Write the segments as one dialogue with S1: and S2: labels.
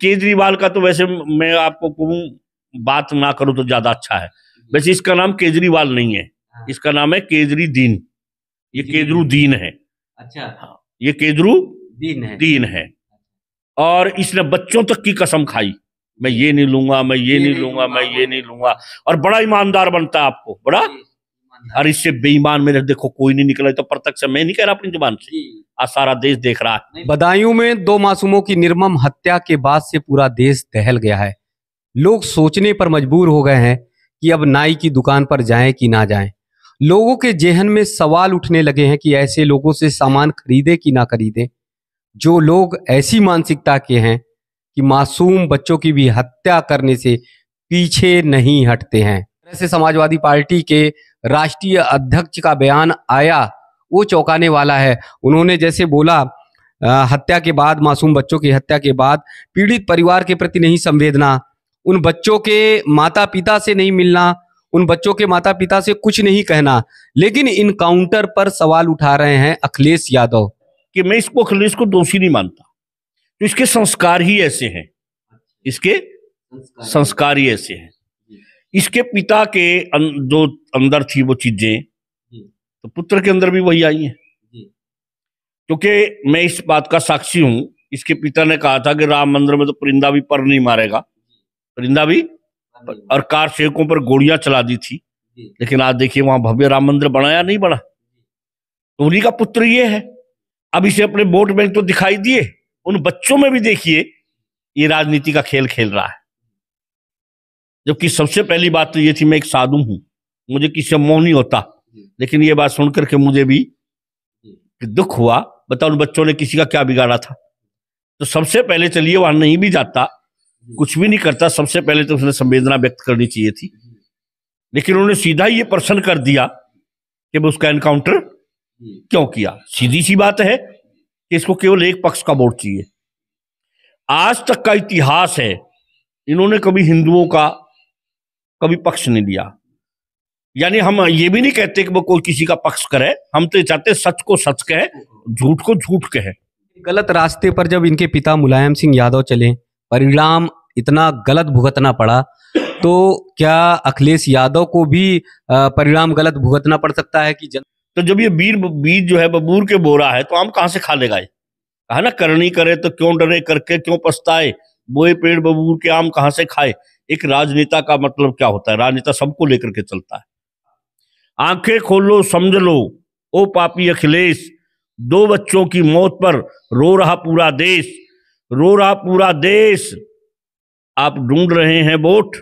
S1: केजरीवाल का तो वैसे मैं आपको कहूँ बात ना करूँ तो ज्यादा अच्छा है वैसे इसका नाम केजरीवाल नहीं है हाँ। इसका नाम है केजरी दीन ये केजरू दीन है अच्छा हाँ, ये केजरू दीन है दीन है और इसने बच्चों तक की कसम खाई मैं ये नहीं लूंगा मैं ये, ये नहीं लूंगा मैं ये नहीं लूंगा और बड़ा ईमानदार बनता है आपको बड़ा और इससे बेईमान मेरे देखो कोई नहीं निकला तो प्रत्यक्ष मैं नहीं कह रहा अपनी जुबान से आज सारा देश देख रहा है
S2: बदायूं में दो मासूमों की निर्मम हत्या के बाद से पूरा देश दहल गया है लोग सोचने पर मजबूर हो गए हैं कि अब नाई की दुकान पर जाएं कि ना जाएं लोगों के जेहन में सवाल उठने लगे हैं कि ऐसे लोगों से सामान खरीदे कि ना खरीदे जो लोग ऐसी मानसिकता के हैं कि मासूम बच्चों की भी हत्या करने से पीछे नहीं हटते हैं ऐसे समाजवादी पार्टी के राष्ट्रीय अध्यक्ष का बयान आया वो चौंकाने वाला है उन्होंने जैसे बोला हत्या के बाद मासूम बच्चों की हत्या के बाद पीड़ित परिवार के प्रति नहीं संवेदना उन बच्चों के माता पिता से नहीं मिलना उन बच्चों के माता पिता से कुछ नहीं कहना लेकिन इनकाउंटर पर सवाल उठा रहे हैं
S1: अखिलेश यादव कि मैं इसको अखिलेश को दोषी नहीं मानता तो इसके संस्कार ही ऐसे हैं इसके संस्कार ही ऐसे हैं इसके पिता के अं-, जो अंदर थी वो चीजें तो पुत्र के अंदर भी वही आई है क्योंकि मैं इस बात का साक्षी हूं इसके पिता ने कहा था कि राम मंदिर में तो परिंदा भी पर नहीं मारेगा परिंदा भी और कार सेवकों पर गोलियां चला दी थी लेकिन आज देखिए वहां भव्य राम मंदिर बनाया नहीं बना तो उन्हीं का पुत्र ये है अब इसे अपने वोट बैंक तो दिखाई दिए उन बच्चों में भी देखिए ये राजनीति का खेल खेल रहा है जबकि सबसे पहली बात तो ये थी मैं एक साधु हूं मुझे किसी मोह नहीं होता लेकिन ये बात सुनकर के मुझे भी दुख हुआ बताओ उन बच्चों ने किसी का क्या बिगाड़ा था तो सबसे पहले चलिए तो वहां नहीं भी जाता कुछ भी नहीं करता सबसे पहले तो उसने संवेदना व्यक्त करनी चाहिए थी लेकिन उन्होंने सीधा ही ये प्रश्न कर दिया कि मैं उसका एनकाउंटर क्यों किया सीधी सी बात है कि इसको केवल एक पक्ष का वोट चाहिए आज तक का इतिहास है इन्होंने कभी हिंदुओं का कभी पक्ष नहीं लिया यानी हम ये भी नहीं कहते कि वो कोई किसी का पक्ष करे हम तो चाहते सच को सच कहे झूठ को झूठ कहे
S2: गलत रास्ते पर जब इनके पिता मुलायम सिंह यादव चले परिणाम इतना गलत भुगतना पड़ा तो क्या अखिलेश यादव
S1: को भी परिणाम गलत भुगतना पड़ सकता है कि जन... तो जब ये बीर बीज जो है बबूर के बोरा है तो आम कहाँ से खा लेगा ये कहा ना करनी करे तो क्यों डरे करके क्यों पछताए बोए पेड़ बबूर के आम कहाँ से खाए एक राजनेता का मतलब क्या होता है राजनेता सबको लेकर के चलता है आंखें खोलो समझ लो ओ पापी अखिलेश दो बच्चों की मौत पर रो रहा पूरा देश रो रहा पूरा देश आप ढूंढ रहे हैं वोट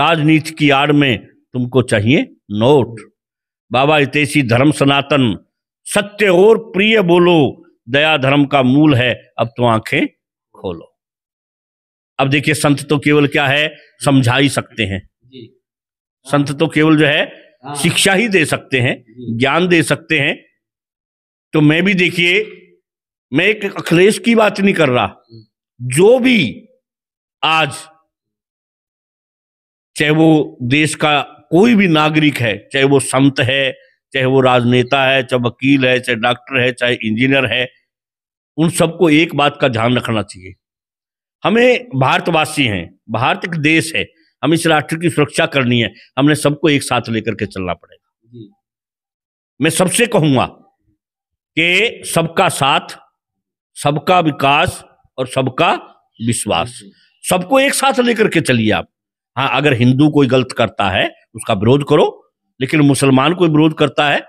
S1: राजनीति की आड़ में तुमको चाहिए नोट बाबा हितेशी धर्म सनातन सत्य और प्रिय बोलो दया धर्म का मूल है अब तो आंखें खोलो अब देखिए संत तो केवल क्या है समझा ही सकते हैं संत तो केवल जो है हाँ। शिक्षा ही दे सकते हैं ज्ञान दे सकते हैं तो मैं भी देखिए मैं एक अखिलेश की बात नहीं कर रहा जो भी आज चाहे वो देश का कोई भी नागरिक है चाहे वो संत है चाहे वो राजनेता है चाहे वकील है चाहे डॉक्टर है चाहे इंजीनियर है उन सबको एक बात का ध्यान रखना चाहिए हमें भारतवासी हैं भारत एक देश है हम इस राष्ट्र की सुरक्षा करनी है हमने सबको एक साथ लेकर के चलना पड़ेगा मैं सबसे कहूंगा कि सबका साथ सबका विकास और सबका विश्वास सबको एक साथ लेकर के चलिए आप हाँ अगर हिंदू कोई गलत करता है उसका विरोध करो लेकिन मुसलमान कोई विरोध करता है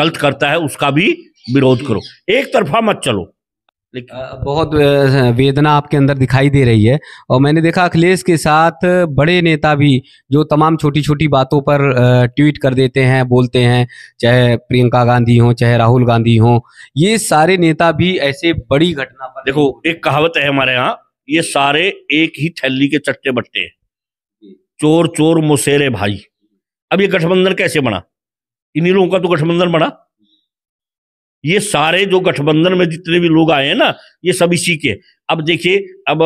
S1: गलत करता है उसका भी विरोध करो एक तरफा मत चलो
S2: बहुत वेदना आपके अंदर दिखाई दे रही है और मैंने देखा अखिलेश के साथ बड़े नेता भी जो तमाम छोटी छोटी बातों पर ट्वीट कर देते हैं बोलते हैं चाहे प्रियंका गांधी हो चाहे राहुल गांधी
S1: हो ये सारे नेता भी ऐसे बड़ी घटना पर देखो एक कहावत है हमारे यहाँ ये सारे एक ही थैली के चट्टे बट्टे हैं चोर चोर मुसेरे भाई अब ये गठबंधन कैसे बना इन्हीं लोगों का तो गठबंधन बना ये सारे जो गठबंधन में जितने भी लोग आए हैं ना ये सब इसी के अब देखिए अब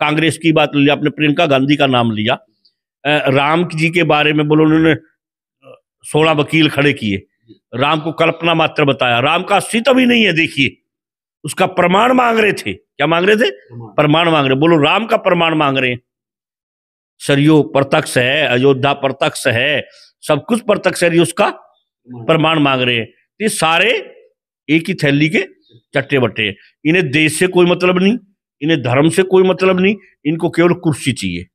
S1: कांग्रेस की बात लिया आपने प्रियंका गांधी का नाम लिया राम जी के बारे में बोलो उन्होंने सोलह वकील खड़े किए राम को कल्पना मात्र बताया राम का अस्तित्व भी नहीं है देखिए उसका प्रमाण मांग रहे थे क्या मांग रहे थे प्रमाण मांग रहे बोलो राम का प्रमाण मांग रहे हैं सरयो प्रत्यक्ष है अयोध्या प्रत्यक्ष है सब कुछ प्रत्यक्ष है उसका प्रमाण मांग रहे हैं ये सारे एक ही थैली के चट्टे बट्टे इन्हें देश से कोई मतलब नहीं इन्हें धर्म से कोई मतलब नहीं इनको केवल कुर्सी चाहिए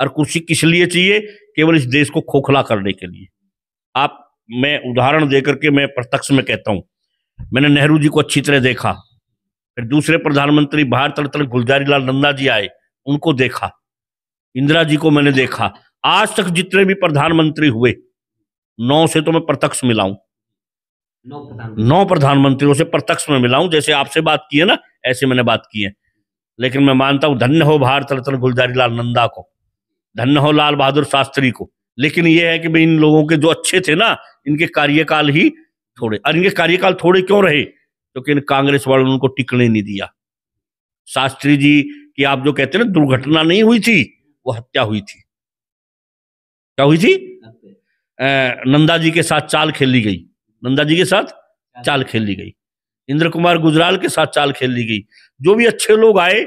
S1: और कुर्सी किस लिए चाहिए केवल इस देश को खोखला करने के लिए आप मैं उदाहरण देकर के मैं प्रत्यक्ष में कहता हूं मैंने नेहरू जी को अच्छी तरह देखा फिर दूसरे प्रधानमंत्री भारत रत्न गुलजारी लाल नंदा जी आए उनको देखा इंदिरा जी को मैंने देखा आज तक जितने भी प्रधानमंत्री हुए नौ से तो मैं प्रत्यक्ष मिलाऊ नौ प्रधानमंत्रियों से प्रत्यक्ष में मिला हूं जैसे आपसे बात की है ना ऐसे मैंने बात की है लेकिन मैं मानता हूं धन्य हो भारत रत्न गुलजारी लाल नंदा को धन्य हो लाल बहादुर शास्त्री को लेकिन यह है कि भाई इन लोगों के जो अच्छे थे ना इनके कार्यकाल ही थोड़े और इनके कार्यकाल थोड़े क्यों रहे क्योंकि इन कांग्रेस वालों ने उनको टिकने नहीं दिया शास्त्री जी की आप जो कहते हैं ना दुर्घटना नहीं हुई थी वो हत्या हुई थी क्या हुई थी नंदा जी के साथ चाल खेली गई नंदा जी के साथ चाल खेल ली गई इंद्र कुमार गुजराल के साथ चाल खेल ली गई जो भी अच्छे लोग आए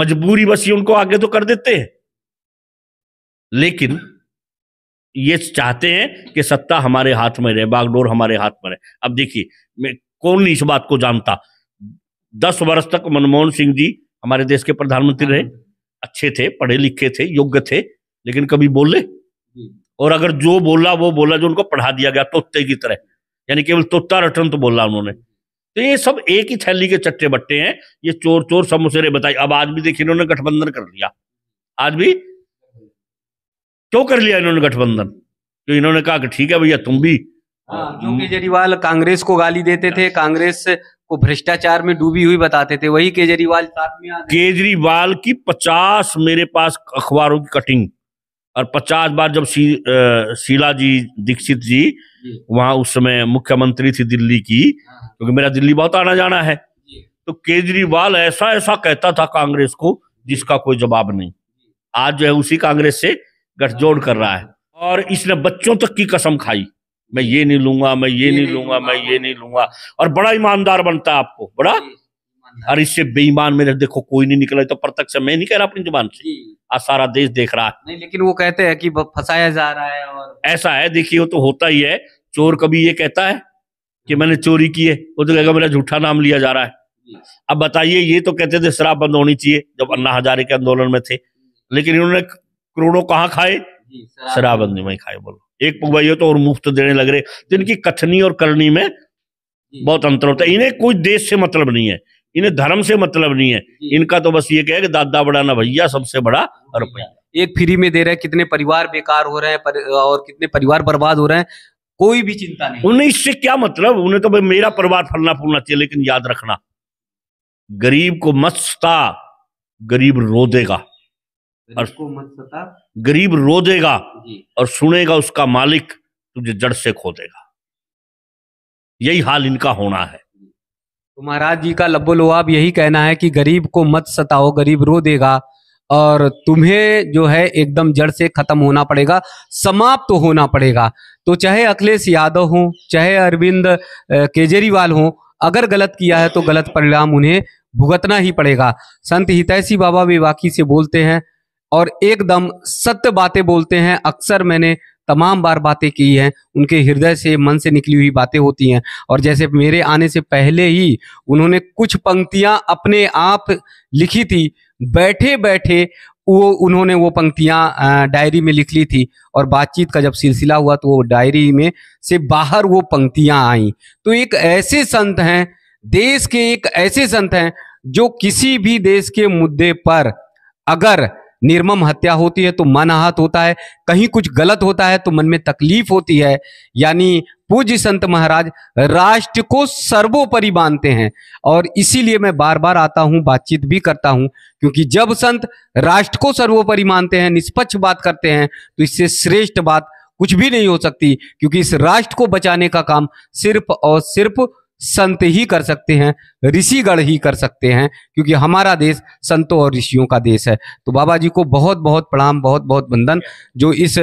S1: मजबूरी बस ये उनको आगे तो कर देते हैं लेकिन ये चाहते हैं कि सत्ता हमारे हाथ में रहे बागडोर हमारे हाथ में रहे अब देखिए मैं कौन नहीं इस बात को जानता दस वर्ष तक मनमोहन सिंह जी हमारे देश के प्रधानमंत्री रहे हाँ। अच्छे थे पढ़े लिखे थे योग्य थे लेकिन कभी बोले और अगर जो बोला वो बोला जो उनको पढ़ा दिया गया तोते की तरह यानी केवल तोता रटन तो बोला उन्होंने तो ये सब एक ही थैली के चट्टे बट्टे हैं ये चोर चोर सब मुसेरे बताई अब आज भी देखिए इन्होंने गठबंधन कर लिया आज भी क्यों कर लिया इन्होंने गठबंधन तो इन्होंने कहा कि ठीक है भैया तुम भी हाँ, क्यों केजरीवाल कांग्रेस को गाली देते थे कांग्रेस को भ्रष्टाचार में डूबी हुई बताते थे वही केजरीवाल साथ में केजरीवाल की पचास मेरे पास अखबारों की कटिंग और पचास बार जब शी, आ, शीला जी दीक्षित जी वहां उस समय मुख्यमंत्री थी दिल्ली की हाँ। क्योंकि मेरा दिल्ली बहुत आना जाना है तो केजरीवाल ऐसा ऐसा कहता था कांग्रेस को जिसका कोई जवाब नहीं आज जो है उसी कांग्रेस से गठजोड़ कर रहा है और इसने बच्चों तक की कसम खाई मैं ये नहीं लूंगा मैं ये, ये नहीं लूंगा मैं ये नहीं लूंगा और बड़ा ईमानदार बनता है आपको बड़ा और इससे बेईमान मेरे देखो कोई नहीं निकला तो प्रत्यक्ष मैं नहीं कह रहा अपनी जुबान से आज सारा देश देख रहा है नहीं लेकिन वो कहते हैं कि फंसाया जा रहा है और ऐसा है देखिए वो तो होता ही है चोर कभी ये कहता है कि मैंने चोरी की है वो तो कहेगा मेरा झूठा नाम लिया जा रहा है अब बताइए ये तो कहते थे शराब बंद होनी चाहिए जब अन्ना हजारे के आंदोलन में थे लेकिन इन्होंने करोड़ों कहाँ खाए शराबबंदी में खाए बोलो एक पुगवाइयो तो और मुफ्त देने लग रहे जिनकी कथनी और करनी में बहुत अंतर होता है इन्हें कोई देश से मतलब नहीं है इन्हें धर्म से मतलब नहीं है इनका तो बस ये कहे कि दादा बड़ा ना भैया सबसे बड़ा रुपया
S2: हाँ। एक फ्री में दे रहे हैं कितने परिवार बेकार हो रहे हैं
S1: पर, और कितने परिवार बर्बाद हो रहे हैं कोई भी चिंता नहीं उन्हें इससे क्या मतलब उन्हें तो मेरा परिवार फलना फूलना चाहिए लेकिन याद रखना गरीब को मत सता गरीब रो देगा और मत सता गरीब रो देगा और सुनेगा उसका मालिक तुझे जड़ से खो देगा यही हाल इनका होना है
S2: तो महाराज जी का लब्बोलवाब यही कहना है कि गरीब को मत सताओ गरीब रो देगा और तुम्हें जो है एकदम जड़ से खत्म होना पड़ेगा समाप्त तो होना पड़ेगा तो चाहे अखिलेश यादव हो चाहे अरविंद केजरीवाल हो अगर गलत किया है तो गलत परिणाम उन्हें भुगतना ही पड़ेगा संत हितैषी बाबा बेवाकी से बोलते हैं और एकदम सत्य बातें बोलते हैं अक्सर मैंने तमाम बार बातें की हैं उनके हृदय से मन से निकली हुई बातें होती हैं और जैसे मेरे आने से पहले ही उन्होंने कुछ पंक्तियां अपने आप लिखी थी बैठे बैठे वो उन्होंने वो पंक्तियां डायरी में लिख ली थी और बातचीत का जब सिलसिला हुआ तो वो डायरी में से बाहर वो पंक्तियां आई तो एक ऐसे संत हैं देश के एक ऐसे संत हैं जो किसी भी देश के मुद्दे पर अगर निर्मम हत्या होती है तो मन आहत होता है कहीं कुछ गलत होता है तो मन में तकलीफ होती है यानी पूज्य संत महाराज राष्ट्र को सर्वोपरि मानते हैं और इसीलिए मैं बार बार आता हूं बातचीत भी करता हूं क्योंकि जब संत राष्ट्र को सर्वोपरि मानते हैं निष्पक्ष बात करते हैं तो इससे श्रेष्ठ बात कुछ भी नहीं हो सकती क्योंकि इस राष्ट्र को बचाने का काम सिर्फ और सिर्फ संत ही कर सकते हैं ऋषिगढ़ ही कर सकते हैं क्योंकि हमारा देश संतों और ऋषियों का देश है तो बाबा जी को बहुत बहुत प्रणाम बहुत बहुत बंधन जो इस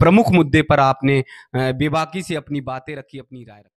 S2: प्रमुख मुद्दे पर आपने बेबाकी से अपनी बातें रखी अपनी राय रखी